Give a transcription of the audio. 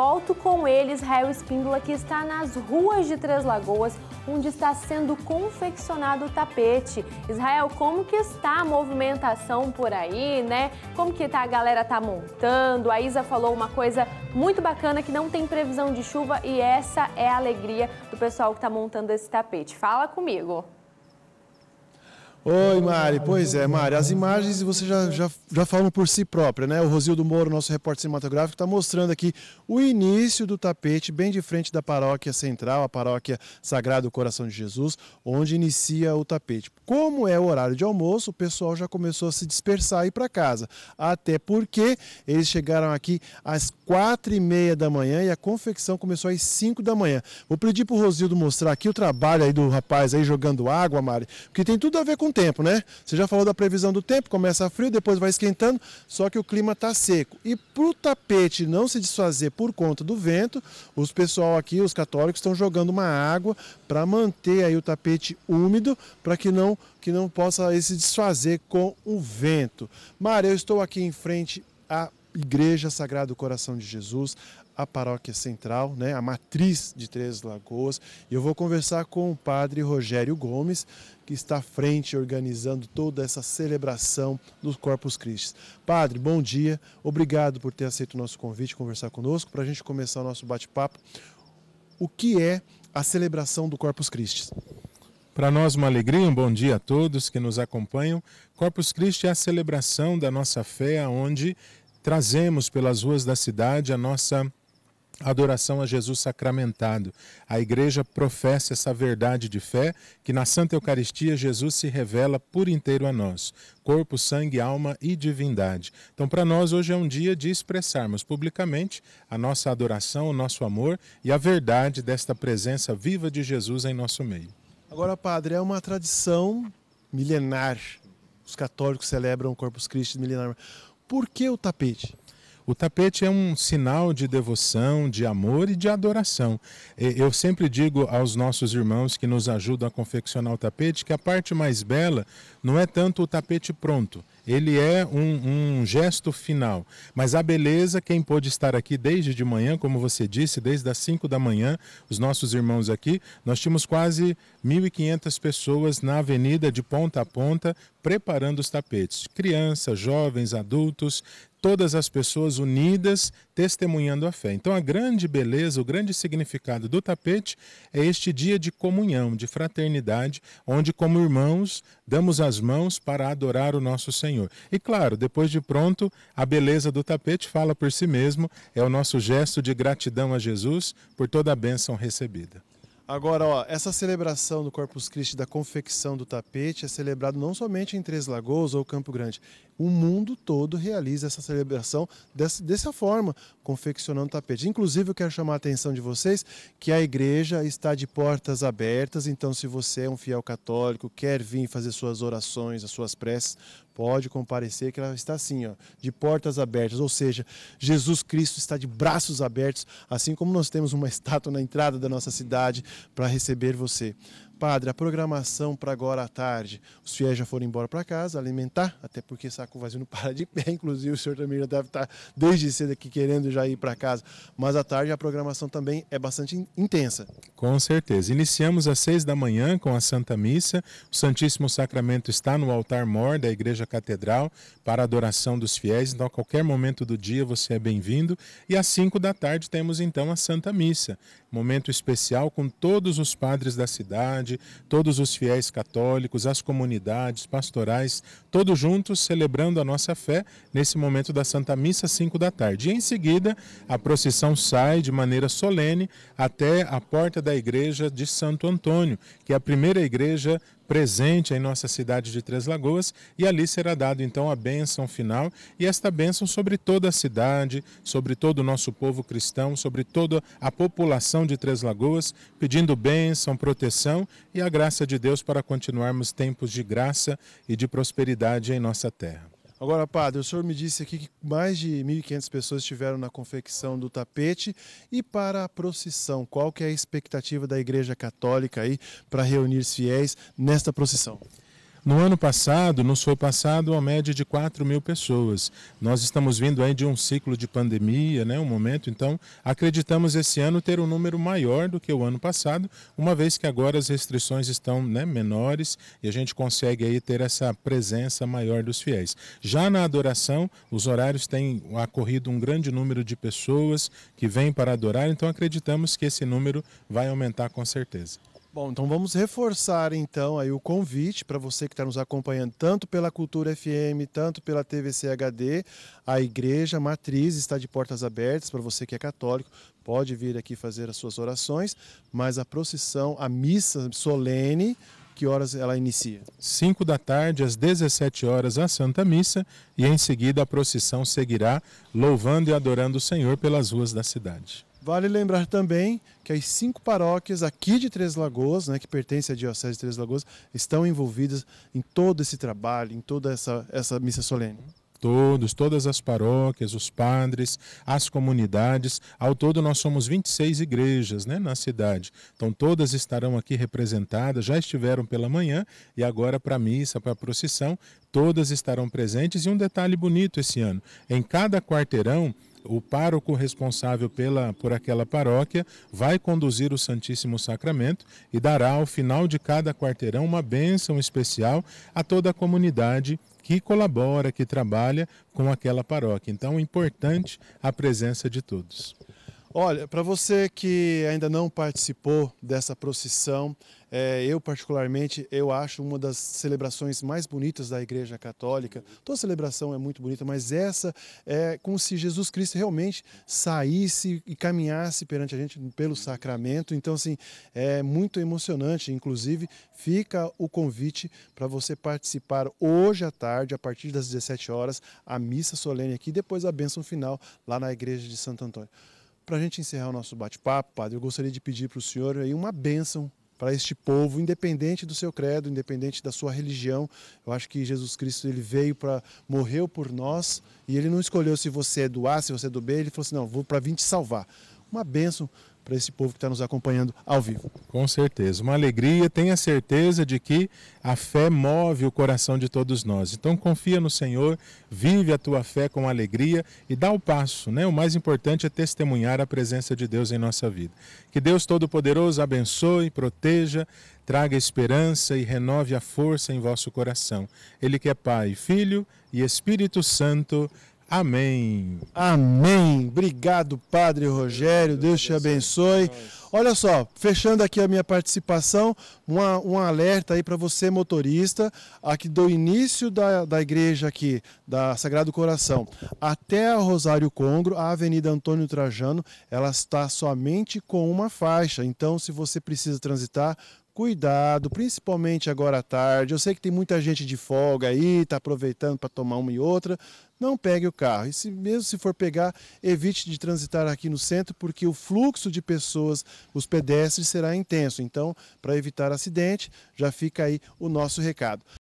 volto com ele, Israel Espíndola, que está nas ruas de Três Lagoas, onde está sendo confeccionado o tapete. Israel, como que está a movimentação por aí, né? Como que tá, a galera tá montando? A Isa falou uma coisa muito bacana, que não tem previsão de chuva e essa é a alegria do pessoal que está montando esse tapete. Fala comigo. Oi, Mari. Pois é, Mari, as imagens você já, já, já falam por si própria, né? O Rosildo Moro, nosso repórter cinematográfico, está mostrando aqui o início do tapete, bem de frente da paróquia central, a paróquia Sagrado Coração de Jesus, onde inicia o tapete. Como é o horário de almoço, o pessoal já começou a se dispersar e ir para casa, até porque eles chegaram aqui às quatro e meia da manhã e a confecção começou às cinco da manhã. Vou pedir para o Rosildo mostrar aqui o trabalho aí do rapaz aí jogando água, Mari, porque tem tudo a ver com com o tempo, né? Você já falou da previsão do tempo, começa frio, depois vai esquentando, só que o clima está seco. E para o tapete não se desfazer por conta do vento, os pessoal aqui, os católicos, estão jogando uma água para manter aí o tapete úmido, para que não, que não possa se desfazer com o vento. Mara, eu estou aqui em frente à Igreja Sagrado Coração de Jesus, a paróquia central, né, a matriz de Três Lagoas. E eu vou conversar com o padre Rogério Gomes, que está à frente organizando toda essa celebração dos Corpus Christi. Padre, bom dia. Obrigado por ter aceito o nosso convite, conversar conosco, para a gente começar o nosso bate-papo. O que é a celebração do Corpus Christi? Para nós, uma alegria, um bom dia a todos que nos acompanham. Corpus Christi é a celebração da nossa fé, onde trazemos pelas ruas da cidade a nossa adoração a Jesus sacramentado. A igreja professa essa verdade de fé que na Santa Eucaristia Jesus se revela por inteiro a nós, corpo, sangue, alma e divindade. Então, para nós hoje é um dia de expressarmos publicamente a nossa adoração, o nosso amor e a verdade desta presença viva de Jesus em nosso meio. Agora, padre, é uma tradição milenar. Os católicos celebram o Corpus Christi milenar. Por que o tapete? O tapete é um sinal de devoção, de amor e de adoração. Eu sempre digo aos nossos irmãos que nos ajudam a confeccionar o tapete que a parte mais bela não é tanto o tapete pronto, ele é um, um, gesto final. Mas a beleza, quem pôde estar aqui desde de manhã, como você disse, desde as 5 da manhã, os nossos irmãos aqui, nós tínhamos quase 1.500 pessoas na avenida de ponta a ponta preparando os tapetes. Crianças, jovens, adultos, todas as pessoas unidas testemunhando a fé. Então, a grande beleza, o grande significado do tapete é este dia de comunhão, de fraternidade, onde, como irmãos, damos as mãos para adorar o nosso Senhor. E, claro, depois de pronto, a beleza do tapete fala por si mesmo, é o nosso gesto de gratidão a Jesus por toda a bênção recebida. Agora, ó, essa celebração do Corpus Christi da confecção do tapete é celebrado não somente em Três Lagoas ou Campo Grande. O mundo todo realiza essa celebração dessa, dessa forma, confeccionando tapete. Inclusive, eu quero chamar a atenção de vocês que a igreja está de portas abertas, então se você é um fiel católico, quer vir fazer suas orações, as suas preces, Pode comparecer que ela está assim, ó, de portas abertas, ou seja, Jesus Cristo está de braços abertos, assim como nós temos uma estátua na entrada da nossa cidade para receber você. Padre, a programação para agora à tarde. Os fiéis já foram embora para casa alimentar, até porque saco vazio não para de pé. Inclusive, o senhor também já deve estar tá desde cedo aqui querendo já ir para casa. Mas à tarde a programação também é bastante intensa. Com certeza. Iniciamos às seis da manhã com a Santa Missa. O Santíssimo Sacramento está no altar mor da Igreja Catedral para a adoração dos fiéis. Então, a qualquer momento do dia você é bem-vindo. E às cinco da tarde temos então a Santa Missa, momento especial com todos os padres da cidade comunidade, todos os fiéis católicos, as comunidades pastorais, todos juntos celebrando a nossa fé nesse momento da Santa Missa, 5 da tarde. E em seguida, a procissão sai de maneira solene até a porta da igreja de Santo Antônio, que é a primeira igreja presente em nossa cidade de Três Lagoas e ali será dado então a bênção final e esta bênção sobre toda a cidade, sobre todo o nosso povo cristão, sobre toda a população de Três Lagoas, pedindo bênção, proteção e a graça de Deus para continuarmos tempos de graça e de prosperidade em nossa terra. Agora, padre, o senhor me disse aqui que mais de 1.500 pessoas estiveram na confecção do tapete. E para a procissão, qual que é a expectativa da Igreja Católica aí para reunir os fiéis nesta procissão? No ano passado, nos foi passado uma média é de 4 mil pessoas. Nós estamos vindo aí de um ciclo de pandemia, né, um momento, então acreditamos esse ano ter um número maior do que o ano passado, uma vez que agora as restrições estão né, menores e a gente consegue aí ter essa presença maior dos fiéis. Já na adoração, os horários têm ocorrido um grande número de pessoas que vêm para adorar, então acreditamos que esse número vai aumentar com certeza. Bom, então vamos reforçar então aí o convite para você que está nos acompanhando tanto pela Cultura FM, tanto pela TVCHD. A Igreja Matriz está de portas abertas para você que é católico, pode vir aqui fazer as suas orações, mas a procissão, a missa solene que horas ela inicia? 5 da tarde, às 17 horas, a Santa Missa, e em seguida a procissão seguirá, louvando e adorando o Senhor pelas ruas da cidade. Vale lembrar também que as cinco paróquias aqui de Três Lagoas, né, que pertencem à Diocese de Três Lagoas, estão envolvidas em todo esse trabalho, em toda essa, essa missa solene todos, todas as paróquias, os padres, as comunidades. Ao todo, nós somos 26 igrejas né, na cidade. Então, todas estarão aqui representadas, já estiveram pela manhã e agora para a missa, para a procissão, todas estarão presentes. E um detalhe bonito esse ano: em cada quarteirão, o pároco responsável pela, por aquela paróquia vai conduzir o Santíssimo Sacramento e dará ao final de cada quarteirão uma bênção especial a toda a comunidade que colabora, que trabalha com aquela paróquia. Então, é importante a presença de todos. Olha, para você que ainda não participou dessa procissão, é, eu particularmente, eu acho uma das celebrações mais bonitas da Igreja Católica. Toda celebração é muito bonita, mas essa é como se Jesus Cristo realmente saísse e caminhasse perante a gente pelo sacramento. Então, assim, é muito emocionante. Inclusive, fica o convite para você participar hoje à tarde, a partir das 17 horas, a missa solene aqui, depois a bênção final lá na Igreja de Santo Antônio. Para a gente encerrar o nosso bate-papo, padre, eu gostaria de pedir para o senhor aí uma bênção para este povo, independente do seu credo, independente da sua religião. Eu acho que Jesus Cristo ele veio para morreu por nós e ele não escolheu se você é do A, se você é do B, ele falou assim: "Não, vou para vir te salvar". Uma bênção para esse povo que está nos acompanhando ao vivo. Com certeza, uma alegria. Tenha certeza de que a fé move o coração de todos nós. Então confia no Senhor, vive a tua fé com alegria e dá o passo. Né? O mais importante é testemunhar a presença de Deus em nossa vida. Que Deus Todo-Poderoso abençoe, proteja, traga esperança e renove a força em vosso coração. Ele que é Pai, Filho e Espírito Santo. Amém. Amém. Obrigado, Padre Rogério. Deus te abençoe. Olha só, fechando aqui a minha participação, uma, um alerta aí para você, motorista, aqui do início da, da igreja aqui, da Sagrado Coração, até a Rosário Congro, a Avenida Antônio Trajano, ela está somente com uma faixa. Então, se você precisa transitar, cuidado, principalmente agora à tarde. Eu sei que tem muita gente de folga aí, está aproveitando para tomar uma e outra. Não pegue o carro. E se, mesmo se for pegar, evite de transitar aqui no centro, porque o fluxo de pessoas, os pedestres, será intenso. Então, para evitar acidente, já fica aí o nosso recado.